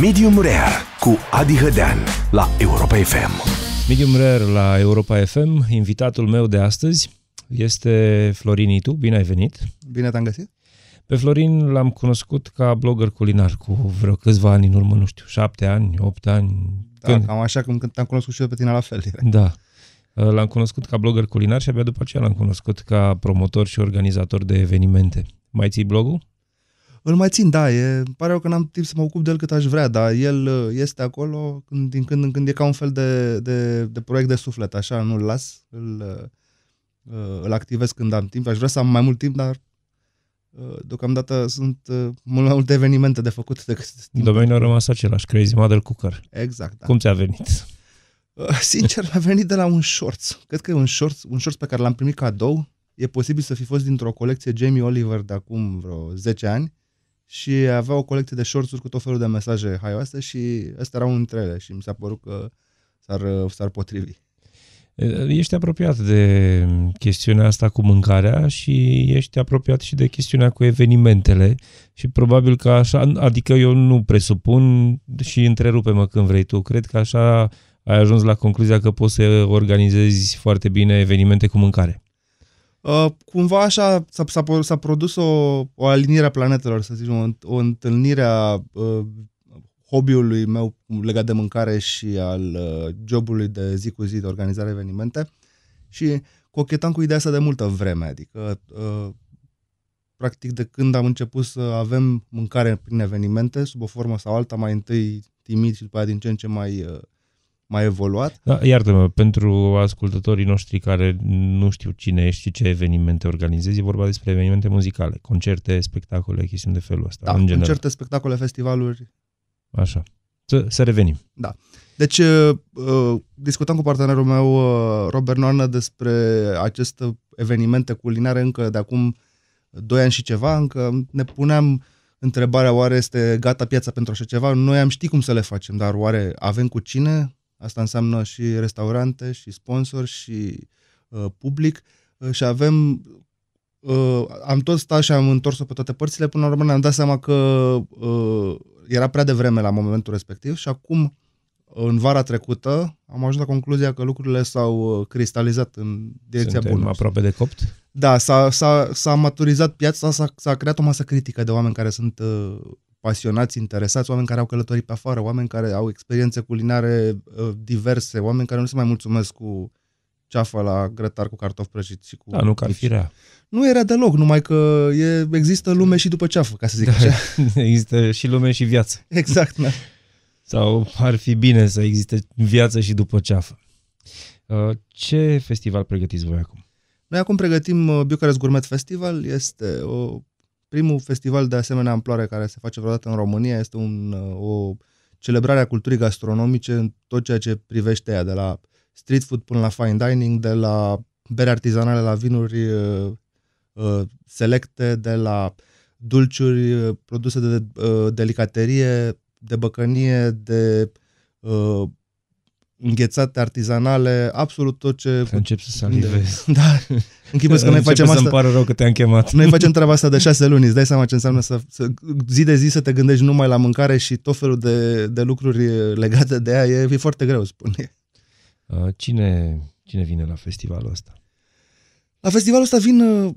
Medium Rare cu Adi Hădean la Europa FM. Medium Rare la Europa FM, invitatul meu de astăzi este Florin Itu. Bine ai venit! Bine te-am găsit! Pe Florin l-am cunoscut ca blogger culinar cu vreo câțiva ani în urmă, nu știu, șapte ani, opt ani. Da, când... cam așa cum când te-am cunoscut și eu pe tine la fel. Direct. Da. Uh, l-am cunoscut ca blogger culinar și abia după aceea l-am cunoscut ca promotor și organizator de evenimente. Mai ții blogul? Îl mai țin, da, e, pare că n-am timp să mă ocup de el cât aș vrea, dar el uh, este acolo când, din când în când, e ca un fel de, de, de proiect de suflet, așa, nu-l las, îl, uh, îl activez când am timp. Aș vrea să am mai mult timp, dar uh, deocamdată sunt mult mai multe evenimente de făcut decât timp. Domeniul a rămas același, Crazy Model Cooker. Exact, da. Cum ți-a venit? Sincer, mi-a venit de la un shorts. Cred că e un shorts, un shorts pe care l-am primit cadou. E posibil să fi fost dintr-o colecție Jamie Oliver de acum vreo 10 ani și avea o colecție de shorts cu tot felul de mesaje haioase și ăsta era unul dintre ele și mi s-a părut că s-ar, s-ar potrivi. Ești apropiat de chestiunea asta cu mâncarea și ești apropiat și de chestiunea cu evenimentele și probabil că așa, adică eu nu presupun și întrerupe-mă când vrei tu, cred că așa ai ajuns la concluzia că poți să organizezi foarte bine evenimente cu mâncare. Uh, cumva așa s-a, s-a, s-a produs o, o alinire a planetelor, să zicem, o, o întâlnire a uh, hobby-ului meu legat de mâncare și al uh, jobului de zi cu zi de organizare evenimente și cochetam cu ideea asta de multă vreme, adică uh, practic de când am început să avem mâncare prin evenimente, sub o formă sau alta, mai întâi timid și după aia din ce în ce mai uh, mai evoluat. Da, iartă-mă, pentru ascultătorii noștri care nu știu cine ești și ce evenimente organizezi, e vorba despre evenimente muzicale, concerte, spectacole, chestiuni de felul ăsta. Da, în general. concerte, spectacole, festivaluri. Așa. Să, să revenim. Da. Deci, uh, uh, discutam cu partenerul meu, uh, Robert Noarnă, despre aceste evenimente culinare încă de acum 2 ani și ceva, încă ne puneam întrebarea oare este gata piața pentru așa ceva, noi am ști cum să le facem, dar oare avem cu cine, Asta înseamnă și restaurante, și sponsori, și uh, public uh, și avem uh, am tot stat și am întors-o pe toate părțile, până la urmă ne-am dat seama că uh, era prea devreme la momentul respectiv și acum, în vara trecută, am ajuns la concluzia că lucrurile s-au uh, cristalizat în direcția Suntem bună. aproape de copt? Da, s-a, s-a, s-a maturizat piața, s-a, s-a creat o masă critică de oameni care sunt uh, pasionați, interesați, oameni care au călătorit pe afară, oameni care au experiențe culinare ă, diverse, oameni care nu se mai mulțumesc cu ceafă la grătar cu cartofi prăjiți și cu... Da, nu că ar fi rea. Nu era deloc, numai că e, există lume și după ceafă, ca să zic da, așa. Există și lume și viață. Exact, da. Sau ar fi bine să existe viață și după ceafă. Ă, ce festival pregătiți voi acum? Noi acum pregătim ă, Bucharest Gourmet Festival, este o primul festival de asemenea amploare care se face vreodată în România. Este un, uh, o celebrare a culturii gastronomice în tot ceea ce privește ea, de la street food până la fine dining, de la bere artizanale la vinuri uh, uh selecte, de la dulciuri, uh, produse de uh, delicaterie, de băcănie, de uh, înghețate artizanale, absolut tot ce... Să încep să salivezi. Da, închipesc că noi facem asta... să pare rău că te-am chemat. Noi facem treaba asta de șase luni, îți dai seama ce înseamnă să, să, zi de zi să te gândești numai la mâncare și tot felul de, de lucruri legate de ea, e, e foarte greu, spun uh, Cine, cine vine la festivalul ăsta? La festivalul ăsta vin uh,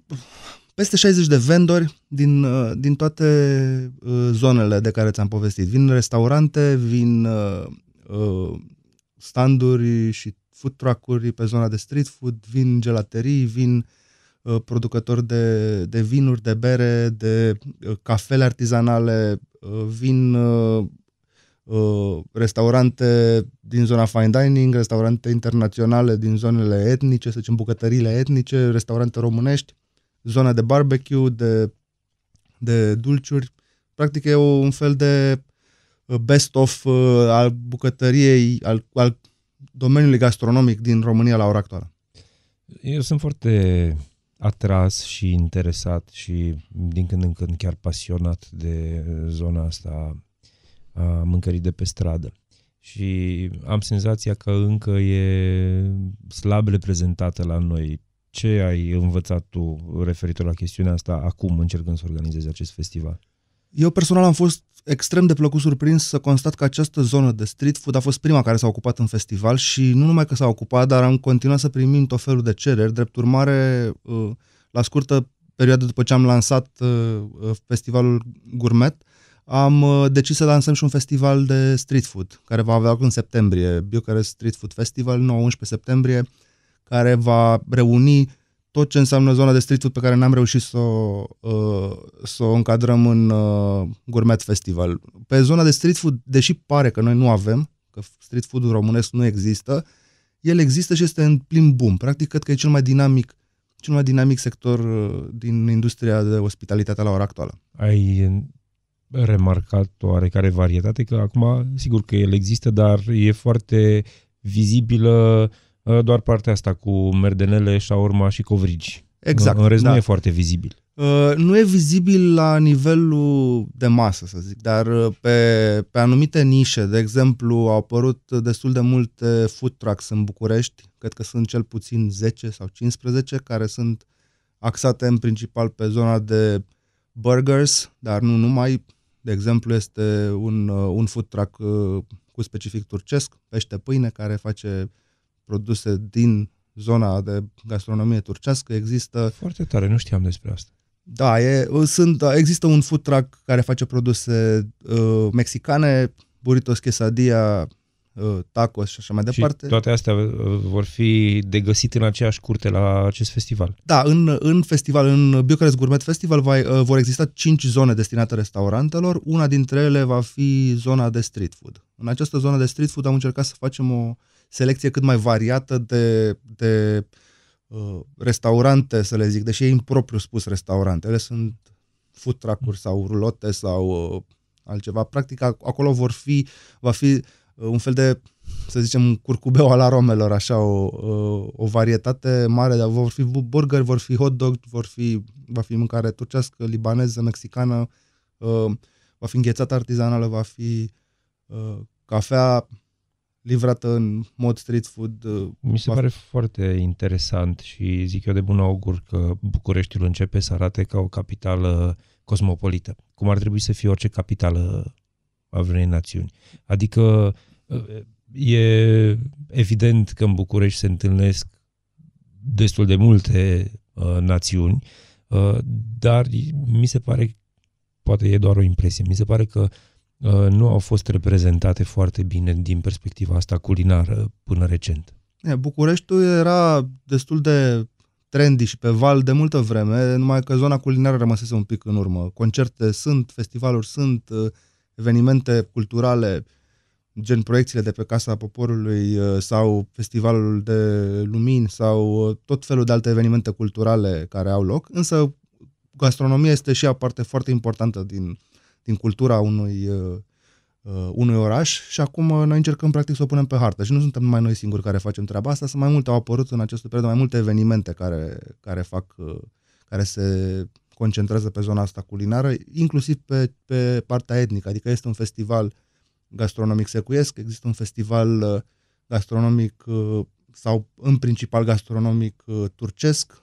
peste 60 de vendori din, uh, din toate zonele de care ți-am povestit. Vin restaurante, vin standuri și food truck-uri pe zona de street food, vin gelaterii, vin uh, producători de, de vinuri, de bere, de uh, cafele artizanale, uh, vin restaurante din zona fine dining, restaurante internaționale din zonele etnice, să zicem bucătăriile etnice, restaurante românești, zona de barbecue, de, de dulciuri. Practic e un fel de Uh, best of uh, al bucătăriei, al, al domeniului gastronomic din România la ora actuală? Eu sunt foarte atras și interesat și din când în când chiar pasionat de zona asta a mâncării de pe stradă. Și am senzația că încă e slab reprezentată la noi. Ce ai învățat tu referitor la chestiunea asta acum încercând să organizezi acest festival? Eu personal am fost extrem de plăcut surprins să constat că această zonă de street food a fost prima care s-a ocupat în festival și nu numai că s-a ocupat, dar am continuat să primim tot felul de cereri. Drept urmare, uh, la scurtă perioadă după ce am lansat uh, uh, festivalul Gourmet, am decis să lansăm și un festival de street food, care va avea loc în septembrie, Bucharest Street Food Festival, 9-11 septembrie, care va reuni tot ce înseamnă zona de street food pe care n-am reușit să o, uh, să o încadrăm în uh, Gourmet Festival. Pe zona de street food, deși pare că noi nu avem, că street food românesc nu există, el există și este în plin boom. Practic, cred că e cel mai dinamic cel mai dinamic sector uh, din industria de ospitalitate la ora actuală. Ai remarcat oarecare varietate, că acum, sigur că el există, dar e foarte vizibilă uh, Uh, doar partea asta cu merdenele, șaurma și covrigi. Exact. În rest da. nu e foarte vizibil. Uh, nu e vizibil la nivelul de masă, să zic, dar uh, pe, pe anumite nișe, de exemplu, au apărut destul de multe food trucks în București, cred că sunt cel puțin 10 sau 15, care sunt axate în principal pe zona de burgers, dar nu numai. De exemplu, este un, un food truck cu specific turcesc, pește pâine, care face uh, produse din zona de gastronomie turcească. Există... Foarte tare, nu știam despre asta. Da, e, sunt, da, există un food truck care face produse uh, mexicane, burritos, quesadilla, uh, tacos și așa mai departe. Și toate astea uh, vor fi de găsit în aceeași curte la acest festival. Da, în, în festival, în Bucharest Gourmet Festival va, uh, vor exista cinci zone destinate restaurantelor. Una dintre ele va fi zona de street food. În această zonă de street food am încercat să facem o selecție cât mai variată de, de uh, restaurante, să le zic, deși e impropriu spus restaurantele, sunt food truck-uri sau rulote sau uh, altceva. Practic acolo vor fi, va fi uh, un fel de să zicem, un curcubeu al aromelor, așa, o, uh, o varietate mare, dar vor fi burgeri, vor fi hot dog, vor fi, va fi mâncare turcească, libaneză, mexicană, uh, va fi înghețată artizanală, va fi uh, cafea, livrată în mod street food. Uh, mi se pare foarte interesant și zic eu de bun augur că Bucureștiul începe să arate ca o capitală cosmopolită, cum ar trebui să fie orice capitală a vreunei națiuni. Adică uh, e evident că în București se întâlnesc destul de multe uh, națiuni, uh, dar mi se pare, poate e doar o impresie, mi se pare că Uh, nu au fost reprezentate foarte bine din perspectiva asta culinară până recent. Bucureștiul era destul de trendy și pe val de multă vreme, numai că zona culinară rămăsese un pic în urmă. Concerte sunt, festivaluri sunt, uh, evenimente culturale, gen proiecțiile de pe Casa Poporului uh, sau festivalul de lumini sau tot felul de alte evenimente culturale care au loc, însă gastronomia este și o parte foarte importantă din din cultura unui, uh, uh, unui oraș și acum uh, noi încercăm practic să o punem pe hartă și nu suntem numai noi singuri care facem treaba asta, sunt mai multe, au apărut în această perioadă mai multe evenimente care, care fac, uh, care se concentrează pe zona asta culinară, inclusiv pe, pe partea etnică, adică este un festival gastronomic secuiesc, există un festival uh, gastronomic sau în principal gastronomic turcesc,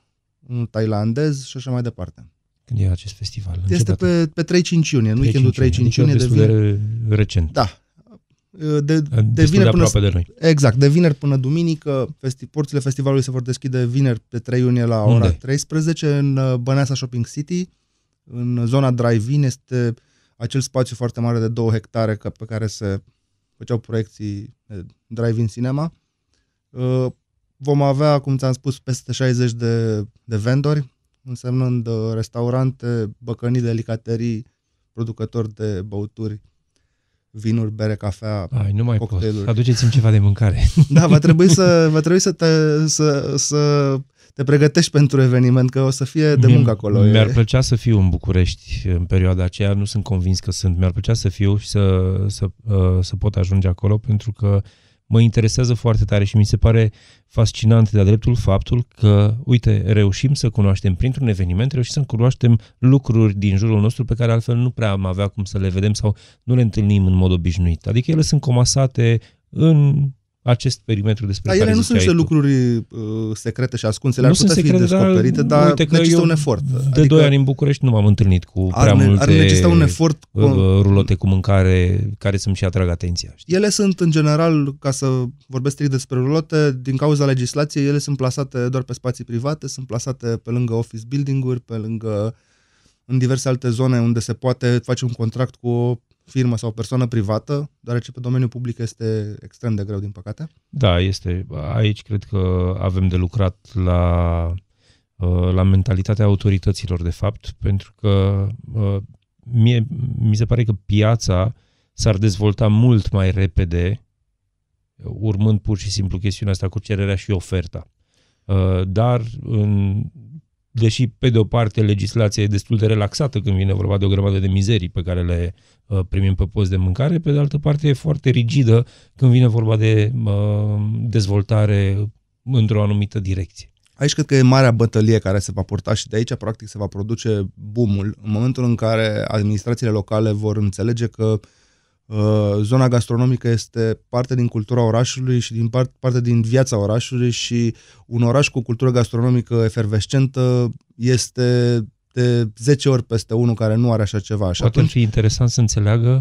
un tailandez și așa mai departe. Când e acest festival? Este pe, pe 3-5 iunie, în weekendul 3-5 iunie. Adică devine... de recent. Da. De, de, de vineri până, de noi. Exact, de vineri până duminică, festi, porțile festivalului se vor deschide vineri pe 3 iunie la ora Unde? 13 în uh, Băneasa Shopping City, în zona drive-in, este acel spațiu foarte mare de 2 hectare pe care se făceau proiecții drive-in cinema. Uh, vom avea, cum ți-am spus, peste 60 de, de vendori însemnând uh, restaurante, băcănii delicaterii, producători de băuturi, vinuri, bere, cafea, Ai, nu mai cocktailuri. Aduceți-mi ceva de mâncare. Da, va trebui să, va trebui să, te, să, să te pregătești pentru eveniment, că o să fie de muncă acolo. Mi-ar plăcea să fiu în București în perioada aceea, nu sunt convins că sunt. Mi-ar plăcea să fiu și să, să, uh, să pot ajunge acolo, pentru că uh, mă interesează foarte tare și mi se pare fascinant de-a dreptul faptul că, uite, reușim să cunoaștem printr-un eveniment, reușim să cunoaștem lucruri din jurul nostru pe care altfel nu prea am avea cum să le vedem sau nu le întâlnim în mod obișnuit. Adică ele sunt comasate în acest perimetru despre dar care ele nu sunt niște lucruri uh, secrete și ascunse, le-ar putea secrete, fi descoperite, dar, dar necesită un efort. De adică, doi ani în București nu m-am întâlnit cu ar, prea multe ar necesita un efort, uh, cu... rulote cu mâncare care să-mi și atrag atenția. Știi? Ele sunt, în general, ca să vorbesc strict despre rulote, din cauza legislației, ele sunt plasate doar pe spații private, sunt plasate pe lângă office building-uri, pe lângă în diverse alte zone unde se poate face un contract cu o firmă sau persoană privată, deoarece pe domeniul public este extrem de greu, din păcate? Da, este. Aici cred că avem de lucrat la, uh, la mentalitatea autorităților, de fapt, pentru că uh, mie, mi se pare că piața s-ar dezvolta mult mai repede urmând pur și simplu chestiunea asta cu cererea și oferta. Uh, dar în deși pe de o parte legislația e destul de relaxată când vine vorba de o grămadă de mizerii pe care le uh, primim pe post de mâncare, pe de altă parte e foarte rigidă când vine vorba de uh, dezvoltare într-o anumită direcție. Aici cred că e marea bătălie care se va purta și de aici practic se va produce boomul în momentul în care administrațiile locale vor înțelege că uh, Uh, zona gastronomică este parte din cultura orașului și din part, parte din viața orașului și un oraș cu cultură gastronomică efervescentă este de 10 ori peste unul care nu are așa ceva. Și Poate atunci... fi interesant să înțeleagă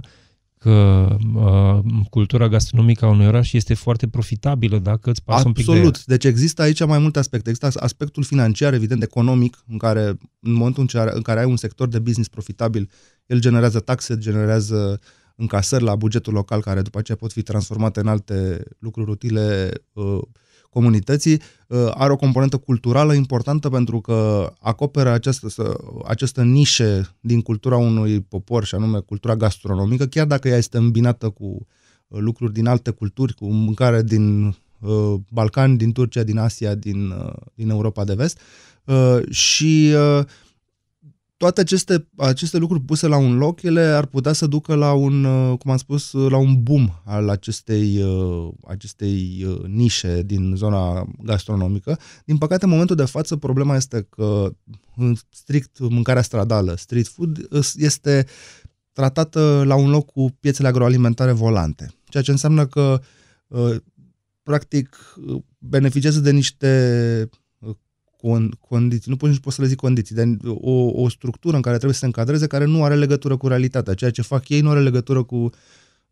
că uh, cultura gastronomică a unui oraș este foarte profitabilă dacă îți pasă Absolut. un pic de Absolut. Deci există aici mai multe aspecte. Există aspectul financiar, evident, economic, în care în momentul în care, în care ai un sector de business profitabil, el generează taxe, generează uh, încasări la bugetul local, care după aceea pot fi transformate în alte lucruri utile uh, comunității, uh, are o componentă culturală importantă pentru că acoperă această, această nișe din cultura unui popor, și anume cultura gastronomică, chiar dacă ea este îmbinată cu uh, lucruri din alte culturi, cu mâncare din Balcani, din Turcia, din Asia, din, din Europa de Vest și toate aceste, aceste lucruri puse la un loc, ele ar putea să ducă la un, uh, cum am spus, uh, la un boom al acestei, uh, acestei nișe din zona gastronomică. Din păcate, în momentul de față, problema este că strict mâncarea stradală, street food, este tratată la un loc cu piețele agroalimentare volante, ceea ce înseamnă că practic beneficiază de niște con- condiții, nu pot, nici pot să le zic condiții, dar o, o structură în care trebuie să se încadreze care nu are legătură cu realitatea. Ceea ce fac ei nu are legătură cu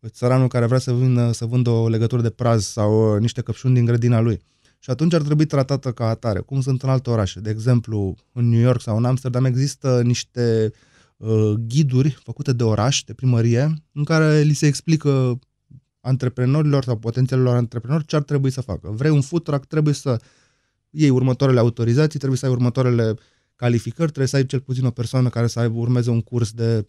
țăranul care vrea să vină să vândă o legătură de praz sau uh, niște căpșuni din grădina lui. Și atunci ar trebui tratată ca atare, cum sunt în alte orașe. De exemplu, în New York sau în Amsterdam există niște uh, ghiduri făcute de oraș, de primărie, în care li se explică antreprenorilor sau potențialilor antreprenori ce ar trebui să facă. Vrei un food truck, trebuie să uh, iei următoarele autorizații, trebuie să ai următoarele calificări, trebuie să ai cel puțin o persoană care să aibă, urmeze un curs de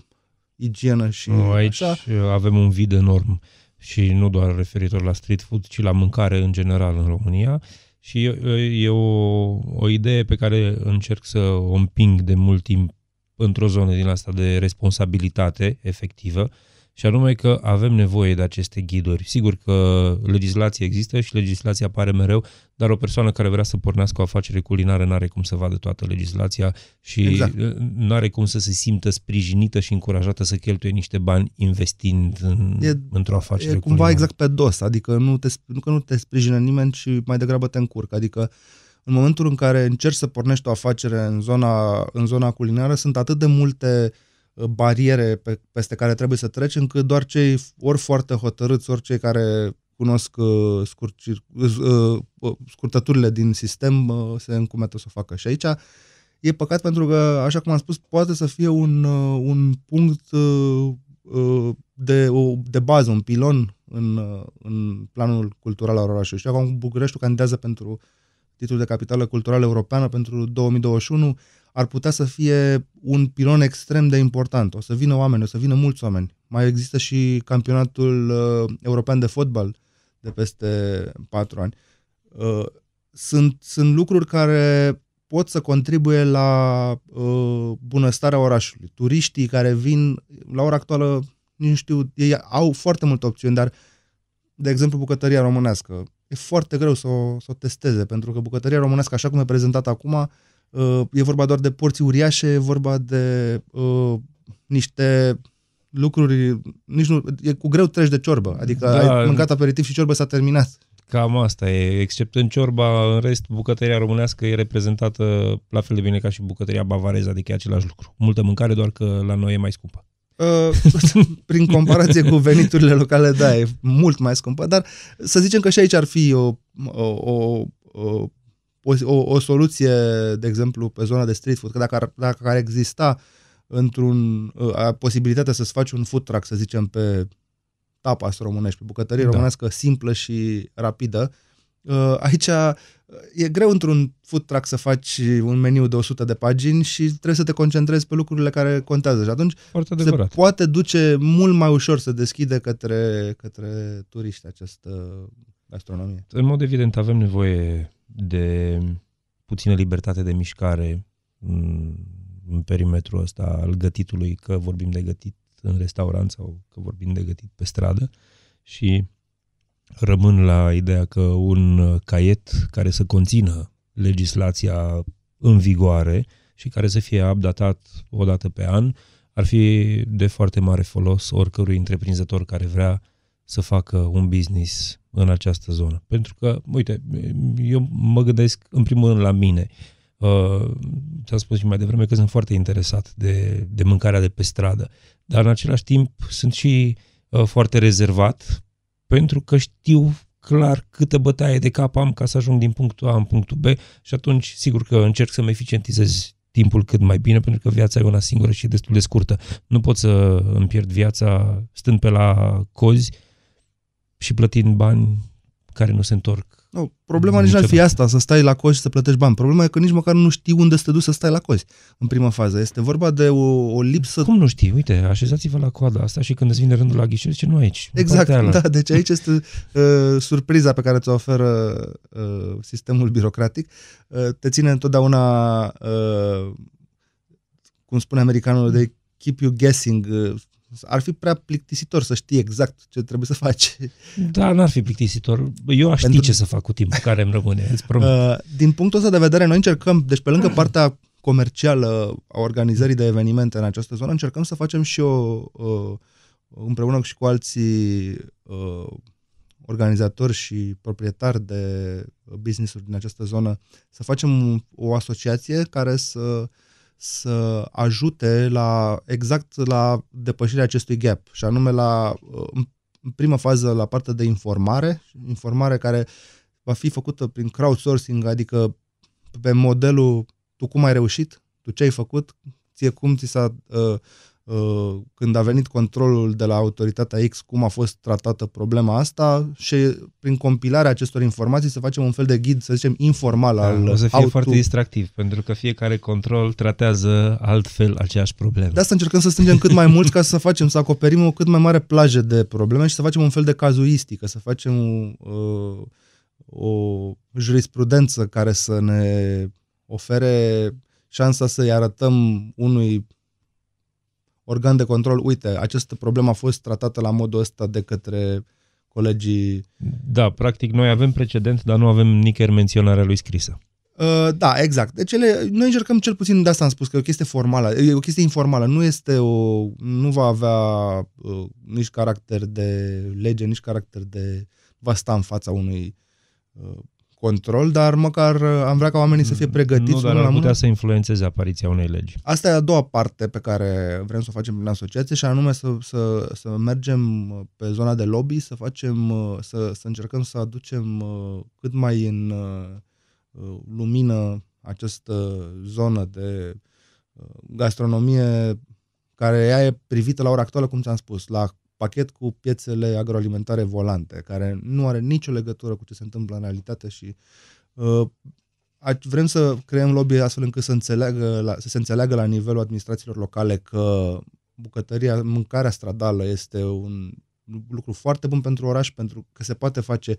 igienă și nu, aici așa. Uh, avem un vid enorm și nu doar referitor la street food, ci la mâncare în general în România și uh, e o, o idee pe care încerc să o împing de mult timp într-o zonă din asta de responsabilitate efectivă, uh, și anume că avem nevoie de aceste ghiduri. Sigur că legislația există și legislația apare mereu, dar o persoană care vrea să pornească o afacere culinară nu are cum să vadă toată legislația și exact. nu are cum să se simtă sprijinită și încurajată să cheltuie niște bani investind în, e, într-o afacere e cumva culinară. exact pe dos, adică nu, te, nu că nu te sprijină nimeni și mai degrabă te încurcă, adică în momentul în care încerci să pornești o afacere în zona, în zona culinară, sunt atât de multe uh, bariere pe, peste care trebuie să treci, încât doar cei ori foarte hotărâți, ori cei care cunosc uh, scurt, uh, uh, scurtăturile din sistem se încumetă să o facă. Și aici e păcat pentru că, așa cum am spus, poate să fie un, un punct de, de bază, un pilon în, în planul cultural al orașului. Și acum Bucureștiul candidează pentru titlul de capitală culturală europeană pentru 2021 ar putea să fie un pilon extrem de important. O să vină oameni, o să vină mulți oameni. Mai există și campionatul uh, european de fotbal de peste patru ani. Uh, sunt, sunt lucruri care pot să contribuie la uh, bunăstarea orașului. Turiștii care vin, la ora actuală, nu știu, ei au foarte multe opțiuni, dar, de exemplu, bucătăria românească. E foarte greu să o, să o testeze, pentru că bucătăria românească, așa cum e prezentată acum, uh, Uh, e vorba doar de porții uriașe, e vorba de uh, niște lucruri, nici nu, e cu greu treci de ciorbă, adică da, ai mâncat aperitiv și ciorbă s-a terminat. Cam asta e, exceptând ciorba, în rest bucătăria românească e reprezentată la fel de bine ca și bucătăria bavareză, adică e același lucru. Multă mâncare, doar că la noi e mai scumpă. Uh, prin comparație cu veniturile locale, da, e mult mai scumpă, dar să zicem că și aici ar fi o, o, o, o o, o, o soluție, de exemplu, pe zona de street food, că dacă ar, dacă ar exista într-un, uh, a, posibilitatea să-ți faci un food truck, să zicem, pe tapas românești, pe bucătărie da. românească simplă și rapidă, uh, aici uh, e greu într-un food truck să faci un meniu de 100 de pagini și trebuie să te concentrezi pe lucrurile care contează și atunci Foarte adevărat. poate duce mult mai ușor să deschide către, către turiști această gastronomie. În mod evident avem nevoie de puțină libertate de mișcare în, în perimetrul ăsta al gătitului, că vorbim de gătit în restaurant sau că vorbim de gătit pe stradă și rămân la ideea că un caiet care să conțină legislația în vigoare și care să fie updatat o dată pe an ar fi de foarte mare folos oricărui întreprinzător care vrea să facă un business în această zonă. Pentru că, uite, eu mă gândesc în primul rând la mine. Uh, ți-am spus și mai devreme că sunt foarte interesat de, de mâncarea de pe stradă, dar în același timp sunt și uh, foarte rezervat pentru că știu clar câtă bătaie de cap am ca să ajung din punctul A în punctul B și atunci sigur că încerc să-mi eficientizez timpul cât mai bine, pentru că viața e una singură și e destul de scurtă. Nu pot să îmi pierd viața stând pe la cozi și plătind bani care nu se întorc. Nu, problema nici nu ar fi asta, să stai la cozi și să plătești bani. Problema e că nici măcar nu știi unde să te duci să stai la cozi în prima fază. Este vorba de o, o lipsă... Cum nu știi? Uite, așezați-vă la coada asta și când îți vine rândul la ghișeu, ce nu aici. Exact, da, deci aici este uh, surpriza pe care ți-o oferă uh, sistemul birocratic. Uh, te ține întotdeauna, uh, cum spune americanul, de keep you guessing, uh, ar fi prea plictisitor să știi exact ce trebuie să faci. Da, n-ar fi plictisitor. Eu aș Pentru... ști ce să fac cu timpul care îmi rămâne, îți uh, promit. din punctul ăsta de vedere, noi încercăm, deci pe lângă partea comercială a organizării de evenimente în această zonă, încercăm să facem și o, uh, împreună și cu alții uh, organizatori și proprietari de business-uri din această zonă, să facem o asociație care să să ajute la exact la depășirea acestui gap și anume la în prima fază la partea de informare, informare care va fi făcută prin crowdsourcing, adică pe modelul tu cum ai reușit, tu ce ai făcut, ție cum ți s-a uh, Uh, când a venit controlul de la autoritatea X, cum a fost tratată problema asta și prin compilarea acestor informații să facem un fel de ghid, să zicem, informal da, al O să fie auto... foarte distractiv, pentru că fiecare control tratează altfel aceeași problemă. De asta încercăm să strângem cât mai mulți ca să facem, să acoperim o cât mai mare plajă de probleme și să facem un fel de cazuistică, să facem uh, o jurisprudență care să ne ofere șansa să-i arătăm unui organ de control, uite, această problemă a fost tratată la modul ăsta de către colegii... Da, practic noi avem precedent, dar nu avem nicăieri menționarea lui scrisă. Uh, da, exact. Deci ele, noi încercăm cel puțin de asta am spus, că e o chestie formală, e o chestie informală, nu este o, nu va avea uh, nici caracter de lege, nici caracter de va sta în fața unui uh, control, dar măcar uh, am vrea ca oamenii să fie mm, pregătiți. Nu, dar ar putea să influențeze apariția unei legi. Asta e a doua parte pe care vrem să o facem prin asociație și anume să, să, să mergem uh, pe zona de lobby, să facem, uh, să, să încercăm să aducem cât mai în lumină această zonă de gastronomie care ea e privită la ora actuală, cum ți-am spus, la pachet cu piețele agroalimentare volante, care nu are nicio legătură cu ce se întâmplă în realitate și uh, vrem să creăm lobby astfel încât să, înțeleagă la, să se înțeleagă la nivelul administrațiilor locale că bucătăria, mâncarea stradală este un lucru foarte bun pentru oraș, pentru că se poate face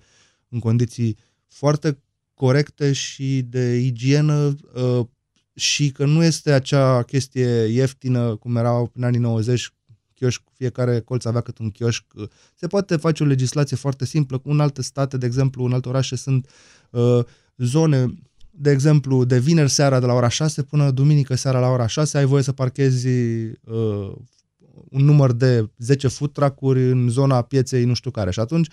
în condiții foarte corecte și de igienă uh, și că nu este acea chestie ieftină cum erau în anii 90 chioșc, fiecare colț avea cât un chioșc. Se poate face o legislație foarte simplă. În alte state, de exemplu, în alte orașe sunt uh, zone de exemplu, de vineri seara de la ora 6 până duminică seara la ora 6 ai voie să parchezi uh, un număr de 10 futracuri în zona pieței nu știu care. Și atunci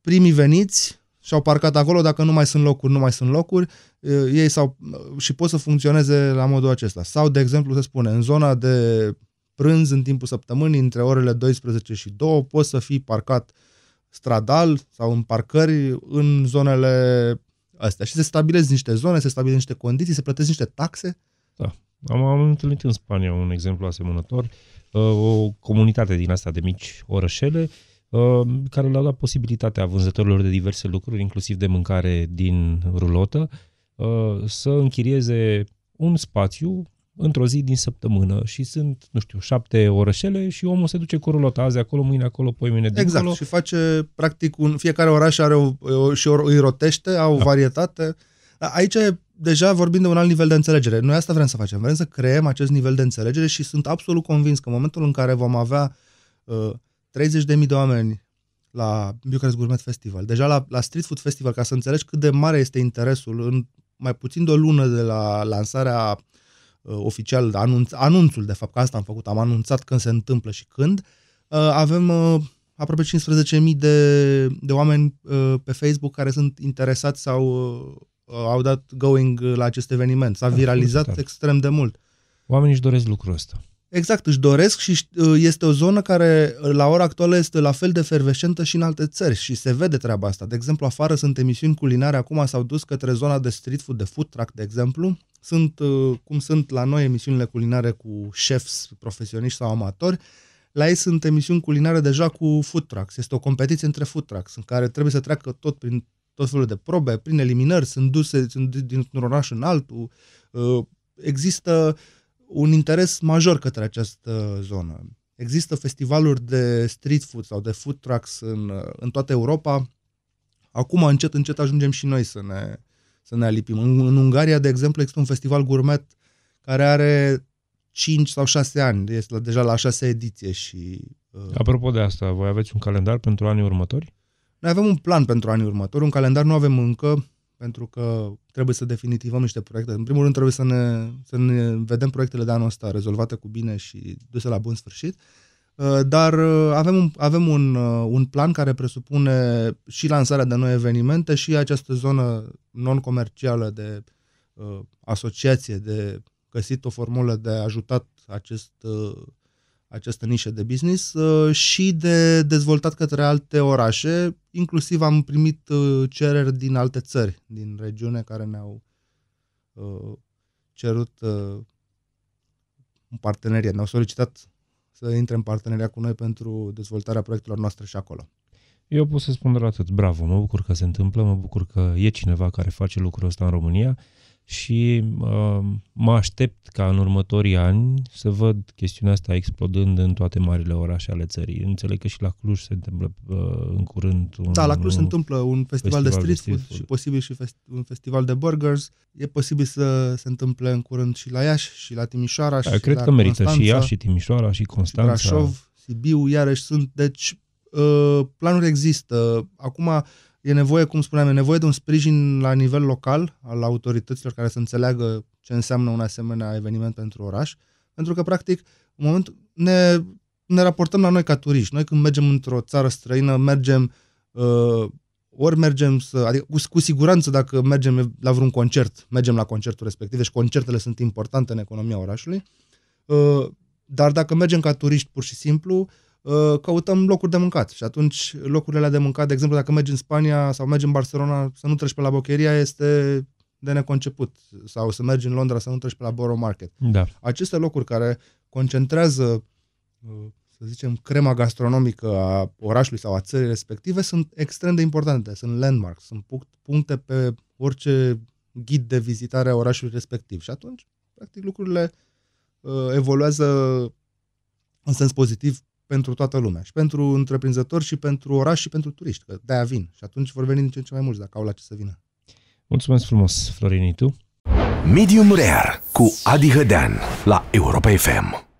primii veniți și-au parcat acolo, dacă nu mai sunt locuri, nu mai sunt locuri, uh, ei sau și pot să funcționeze la modul acesta. Sau, de exemplu, se spune, în zona de prânz în timpul săptămânii, între orele 12 și 2, poți să fii parcat stradal sau în parcări în zonele astea. Și se stabilesc niște zone, se stabilesc niște condiții, se plătesc niște taxe. Da. Am, am întâlnit în Spania un exemplu asemănător, uh, o comunitate din asta de mici orășele, uh, care le-au dat posibilitatea vânzătorilor de diverse lucruri, inclusiv de mâncare din rulotă, uh, să închirieze un spațiu într-o zi din săptămână și sunt, nu știu, șapte orășele și omul se duce cu rulota azi acolo, mâine acolo, poi mâine exact, dincolo. Exact, și face practic un, fiecare oraș are o, o și o, îi rotește, au da. varietate. Aici deja vorbim de un alt nivel de înțelegere. Noi asta vrem să facem, vrem să creăm acest nivel de înțelegere și sunt absolut convins că în momentul în care vom avea uh, ă, 30.000 de oameni la Bucharest Gourmet Festival, deja la, la Street Food Festival, ca să înțelegi cât de mare este interesul în mai puțin de o lună de la lansarea uh, Uh, oficial, anunț, anunțul de fapt, că asta am făcut, am anunțat când se întâmplă și când, uh, avem uh, aproape 15.000 de, de oameni pe Facebook care sunt interesați sau au dat going la acest eveniment. S-a da, viralizat extrem de mult. Oamenii își doresc lucrul ăsta. Exact, își doresc și uh, este o zonă care uh, la ora actuală este la fel de fervescentă și în alte țări și se vede treaba asta. De exemplu, afară sunt emisiuni culinare, acum s-au dus către zona de street food, de food truck, de exemplu. Sunt, uh, cum sunt la noi emisiunile culinare cu chefs profesioniști sau amatori, la ei sunt emisiuni culinare deja cu food trucks. Este o competiție între food trucks în care trebuie să treacă tot prin tot felul de probe, prin eliminări, sunt duse sunt dintr-un oraș în altul. Există un interes major către această zonă. Există festivaluri de street food sau de food trucks în, în toată Europa. Acum, încet, încet ajungem și noi să ne, să ne alipim. În, în Ungaria, de exemplu, există un festival gourmet care are 5 sau 6 ani, este deja la 6 ediție și... Uh... Apropo de asta, voi aveți un calendar pentru anii următori? Noi avem un plan pentru anii următori, un calendar nu avem încă, pentru că trebuie să definitivăm niște proiecte. În primul rând trebuie să ne, să ne vedem proiectele de anul ăsta rezolvate cu bine și duse la bun sfârșit, uh, dar uh, avem, un, avem un, uh, un plan care presupune și lansarea de noi evenimente și această zonă non-comercială de uh, asociație, de găsit o formulă de ajutat acest uh, această nișă de business uh, și de dezvoltat către alte orașe, inclusiv am primit uh, cereri din alte țări, din regiune care ne-au uh, cerut un parteneriat, ne-au solicitat să intre în parteneria cu noi pentru dezvoltarea proiectelor noastre și acolo. Eu pot să spun doar atât, bravo, mă bucur că se întâmplă, mă bucur că e cineva care face lucrul ăsta în România și uh, mă aștept ca în următorii ani să văd chestiunea asta explodând în toate marile orașe ale țării. Înțeleg că și la Cluj se întâmplă uh, în curând un Da, la Cluj un, se întâmplă un festival, festival de street, de street food, food și posibil și festi- un festival de burgers. E posibil să se întâmple în curând și la Iași și la Timișoara da, și cred la că merită Constanța, și Iași și Timișoara și Constanța. Și Brașov, Sibiu, iarăși sunt deci uh, planuri există. Acum E nevoie, cum spuneam, e nevoie de un sprijin la nivel local al autorităților care să înțeleagă ce înseamnă un asemenea eveniment pentru oraș, pentru că, practic, în moment ne, ne raportăm la noi ca turiști. Noi când mergem într-o țară străină, mergem uh, ori mergem să, adică cu, cu siguranță dacă mergem la vreun concert, mergem la concertul respectiv, deci concertele sunt importante în economia orașului, uh, dar dacă mergem ca turiști pur și simplu, Uh, căutăm locuri de mâncat și atunci locurile alea de mâncat, de exemplu, dacă mergi în Spania sau mergi în Barcelona, să nu treci pe la Bocheria este de neconceput sau să mergi în Londra să nu treci pe la Borough Market. Da. Aceste locuri care concentrează uh, să zicem, crema gastronomică a orașului sau a țării respective sunt extrem de importante, sunt landmarks, sunt puncte pe orice ghid de vizitare a orașului respectiv și atunci, practic, lucrurile uh, evoluează în sens pozitiv pentru toată lumea, și pentru întreprinzători, și pentru oraș, și pentru turiști, că de-aia vin. Și atunci vor veni din ce în ce mai mulți, dacă au la ce să vină. Mulțumesc frumos, Florin, tu? Medium Rare cu Adi Hădean la Europa FM.